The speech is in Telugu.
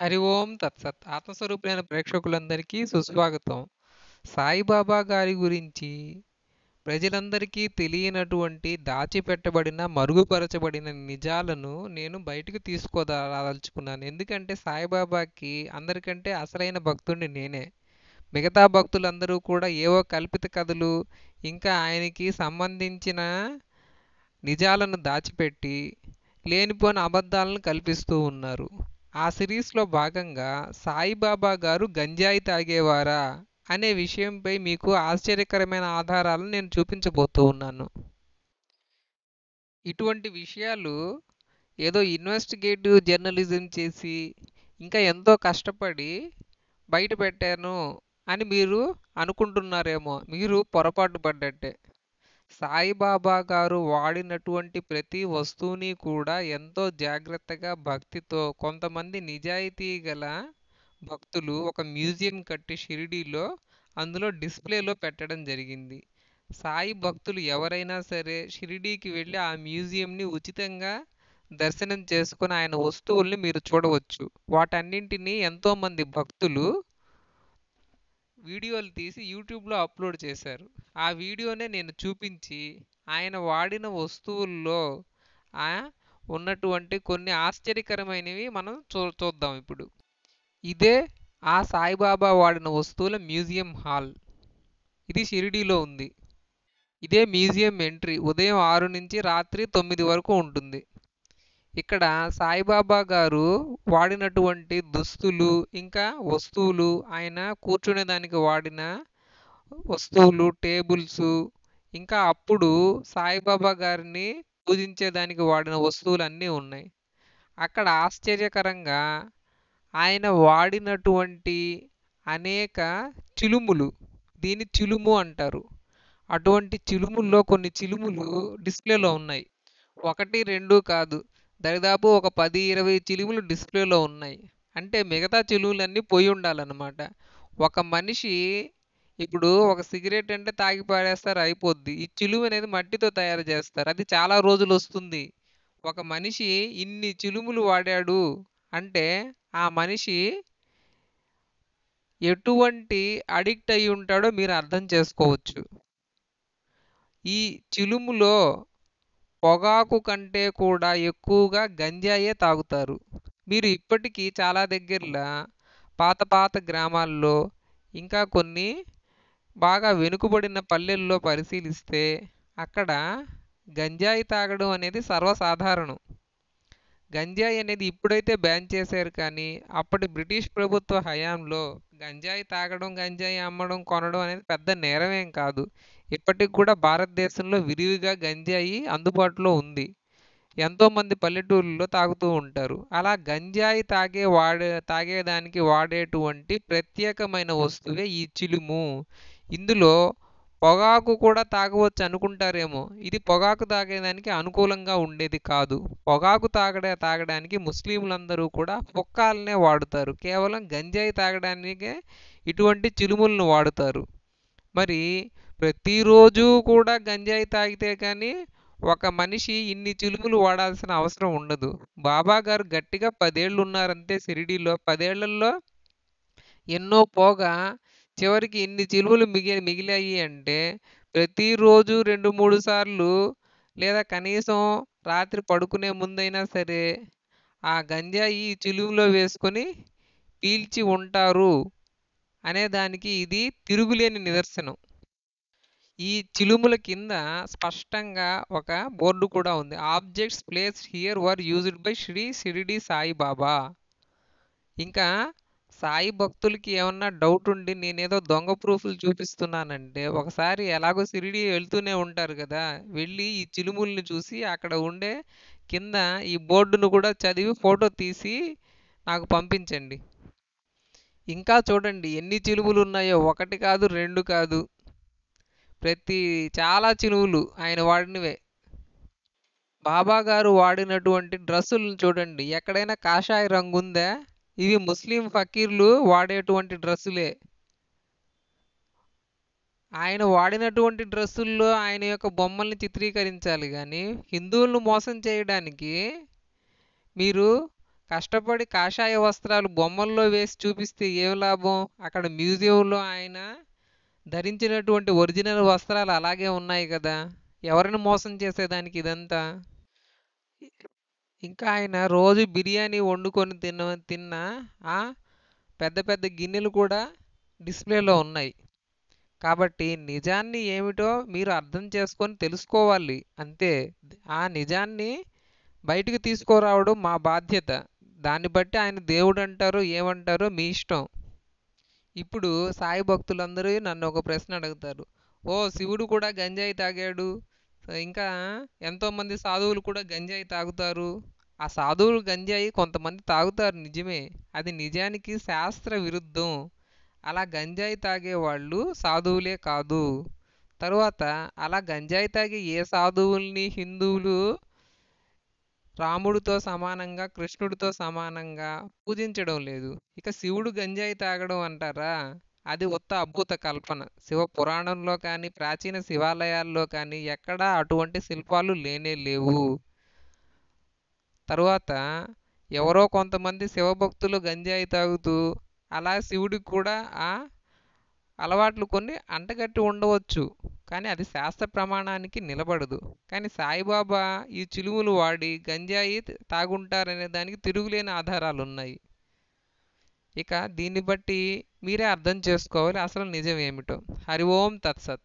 హరి ఓం తత్సత్ ఆత్మస్వరూపులైన ప్రేక్షకులందరికీ సుస్వాగతం సాయిబాబా గారి గురించి ప్రజలందరికీ తెలియనటువంటి దాచిపెట్టబడిన మరుగుపరచబడిన నిజాలను నేను బయటకు తీసుకోదలుచుకున్నాను ఎందుకంటే సాయిబాబాకి అందరికంటే అసలైన భక్తుడిని నేనే మిగతా భక్తులందరూ కూడా ఏవో కల్పిత కథలు ఇంకా ఆయనకి సంబంధించిన నిజాలను దాచిపెట్టి లేనిపోని అబద్ధాలను కల్పిస్తూ ఉన్నారు ఆ సిరీస్లో భాగంగా సాయిబాబా గారు గంజాయి తాగేవారా అనే విషయంపై మీకు ఆశ్చర్యకరమైన ఆధారాలను నేను చూపించబోతూ ఉన్నాను ఇటువంటి విషయాలు ఏదో ఇన్వెస్టిగేటివ్ జర్నలిజం చేసి ఇంకా ఎంతో కష్టపడి బయట పెట్టాను అని మీరు అనుకుంటున్నారేమో మీరు పొరపాటు పడ్డట్టే సాయిబాబా గారు వాడినటువంటి ప్రతి వస్తువుని కూడా ఎంతో జాగ్రత్తగా భక్తితో కొంతమంది నిజాయితీ గల భక్తులు ఒక మ్యూజియం కట్టి షిరిడీలో అందులో డిస్ప్లేలో పెట్టడం జరిగింది సాయి భక్తులు ఎవరైనా సరే షిరిడీకి వెళ్ళి ఆ మ్యూజియంని ఉచితంగా దర్శనం చేసుకుని ఆయన వస్తువుల్ని మీరు చూడవచ్చు వాటన్నింటినీ ఎంతోమంది భక్తులు వీడియోలు తీసి యూట్యూబ్లో అప్లోడ్ చేశారు ఆ వీడియోనే నేను చూపించి ఆయన వాడిన వస్తువుల్లో ఉన్నటువంటి కొన్ని ఆశ్చర్యకరమైనవి మనం చూ చూద్దాం ఇప్పుడు ఇదే ఆ సాయిబాబా వాడిన వస్తువుల మ్యూజియం హాల్ ఇది షిరిడీలో ఉంది ఇదే మ్యూజియం ఎంట్రీ ఉదయం ఆరు నుంచి రాత్రి తొమ్మిది వరకు ఉంటుంది ఇక్కడ సాయిబాబా గారు వాడినటువంటి దుస్తులు ఇంకా వస్తువులు ఆయన కూర్చునే దానికి వాడిన వస్తువులు టేబుల్స్ ఇంకా అప్పుడు సాయిబాబా గారిని పూజించేదానికి వాడిన వస్తువులు అన్నీ ఉన్నాయి అక్కడ ఆశ్చర్యకరంగా ఆయన వాడినటువంటి అనేక చిలుములు దీని చిలుము అంటారు అటువంటి చిలుముల్లో కొన్ని చిలుములు డిస్ప్లేలో ఉన్నాయి ఒకటి రెండు కాదు దరిదాపు ఒక పది ఇరవై చిలువలు డిస్ప్లేలో ఉన్నాయి అంటే మిగతా చిలువలన్నీ పోయి ఉండాలన్నమాట ఒక మనిషి ఇప్పుడు ఒక సిగరెట్ అంటే తాగి పాడేస్తారు అయిపోద్ది ఈ చిలువ అనేది మట్టితో తయారు చేస్తారు అది చాలా రోజులు వస్తుంది ఒక మనిషి ఇన్ని చిలుములు వాడాడు అంటే ఆ మనిషి ఎటువంటి అడిక్ట్ అయి ఉంటాడో మీరు అర్థం చేసుకోవచ్చు ఈ చిలుములో పొగాకు కంటే కూడా ఎక్కువగా గంజాయే తాగుతారు మీరు ఇప్పటికీ చాలా దగ్గరలో పాత పాత గ్రామాల్లో ఇంకా కొన్ని బాగా వెనుకబడిన పల్లెల్లో పరిశీలిస్తే అక్కడ గంజాయి తాగడం అనేది సర్వసాధారణం గంజాయి అనేది ఇప్పుడైతే బ్యాన్ చేశారు కానీ అప్పటి బ్రిటిష్ ప్రభుత్వ హయాంలో గంజాయి తాగడం గంజాయి అమ్మడం కొనడం అనేది పెద్ద నేరమేం కాదు ఇప్పటికి కూడా భారతదేశంలో విరివిగా గంజాయి అందుబాటులో ఉంది ఎంతోమంది పల్లెటూళ్ళలో తాగుతూ ఉంటారు అలా గంజాయి తాగే వాడే తాగేదానికి వాడేటువంటి ప్రత్యేకమైన వస్తువే ఈ చిలుము ఇందులో పొగాకు కూడా తాగవచ్చు అనుకుంటారేమో ఇది పొగాకు తాగేదానికి అనుకూలంగా ఉండేది కాదు పొగాకు తాగడే తాగడానికి ముస్లింలందరూ కూడా పుక్కాలనే వాడుతారు కేవలం గంజాయి తాగడానికే ఇటువంటి చిలుములను వాడుతారు మరి ప్రతిరోజు కూడా గంజాయి తాగితే కానీ ఒక మనిషి ఇన్ని చిలుములు వాడాల్సిన అవసరం ఉండదు బాబా గారు గట్టిగా పదేళ్ళు ఉన్నారంతే షిరిడీలో పదేళ్లలో ఎన్నో పోగా చివరికి ఇన్ని చిలువలు మిగి మిగిలాయి అంటే ప్రతిరోజు రెండు మూడు సార్లు లేదా కనీసం రాత్రి పడుకునే ముందైనా సరే ఆ గంజాయి చిలువలో వేసుకొని పీల్చి ఉంటారు అనే దానికి ఇది తిరుగులేని నిదర్శనం ఈ చిలుముల కింద స్పష్టంగా ఒక బోర్డు కూడా ఉంది objects place here were used by Shri Shirdi Saibaba ఇంకా సాయి భక్తులకి ఏమన్నా డౌట్ ఉండి నేనేదో దొంగ ప్రూఫ్‌లు చూపిస్తున్నానంటే, ఒకసారి ఎలాగో సిరిడి వెళ్తూనే ఉంటారు కదా! వెళ్ళి ఈ చిలుముల్ని చూసి అక్కడ ఉండే కింద ఈ బోర్డును కూడా చదివి ఫోటో తీసి నాకు పంపించండి. ఇంకా చూడండి ఎన్ని ఉన్నాయో ఒకటి కాదు, రెండు కాదు. ప్రతి చాలా చిలువులు ఆయన వాడినవే. గారు వాడినటువంటి డ్రెస్సులను చూడండి. ఎక్కడైనా కాషాయ రంగు ఉందా ఇవి ముస్లిం ఫకీర్లు వాడేటువంటి డ్రెస్సులే ఆయన వాడినటువంటి డ్రెస్సుల్లో ఆయన యొక్క బొమ్మల్ని చిత్రీకరించాలి కానీ హిందువులను మోసం చేయడానికి మీరు కష్టపడి కాషాయ వస్త్రాలు బొమ్మల్లో వేసి చూపిస్తే ఏం లాభం అక్కడ మ్యూజియంలో ఆయన ధరించినటువంటి ఒరిజినల్ వస్త్రాలు అలాగే ఉన్నాయి కదా ఎవరిని మోసం చేసేదానికి ఇదంతా ఇంకా ఆయన రోజు బిర్యానీ వండుకొని తిన్న తిన్న పెద్ద పెద్ద గిన్నెలు కూడా డిస్ప్లేలో ఉన్నాయి కాబట్టి నిజాన్ని ఏమిటో మీరు అర్థం చేసుకొని తెలుసుకోవాలి అంతే ఆ నిజాన్ని బయటికి తీసుకురావడం మా బాధ్యత దాన్ని బట్టి ఆయన దేవుడు అంటారో ఏమంటారో మీ ఇష్టం ఇప్పుడు సాయి భక్తులందరూ నన్ను ఒక ప్రశ్న అడుగుతారు ఓ శివుడు కూడా గంజాయి తాగాడు ఇంకా ఎంతోమంది సాధువులు కూడా గంజాయి తాగుతారు ఆ సాధువులు గంజాయి కొంతమంది తాగుతారు నిజమే అది నిజానికి శాస్త్ర విరుద్ధం అలా గంజాయి తాగేవాళ్ళు సాధువులే కాదు తరువాత అలా గంజాయి తాగే ఏ సాధువుల్ని హిందువులు రాముడితో సమానంగా కృష్ణుడితో సమానంగా పూజించడం లేదు ఇక శివుడు గంజాయి తాగడం అంటారా అది ఉత్త అద్భుత కల్పన శివ పురాణంలో కానీ ప్రాచీన శివాలయాల్లో కానీ ఎక్కడా అటువంటి శిల్పాలు లేనే లేవు తరువాత ఎవరో కొంతమంది శివభక్తులు గంజాయి తాగుతూ అలా శివుడికి కూడా ఆ అలవాట్లు కొన్ని అంటగట్టి ఉండవచ్చు కానీ అది శాస్త్ర ప్రమాణానికి నిలబడదు కానీ సాయిబాబా ఈ చిలువులు వాడి గంజాయి తాగుంటారనే దానికి తిరుగులేని ఆధారాలు ఉన్నాయి ఇక దీన్ని బట్టి మీరే అర్థం చేసుకోవాలి అసలు నిజం ఏమిటో హరి ఓం తత్సత్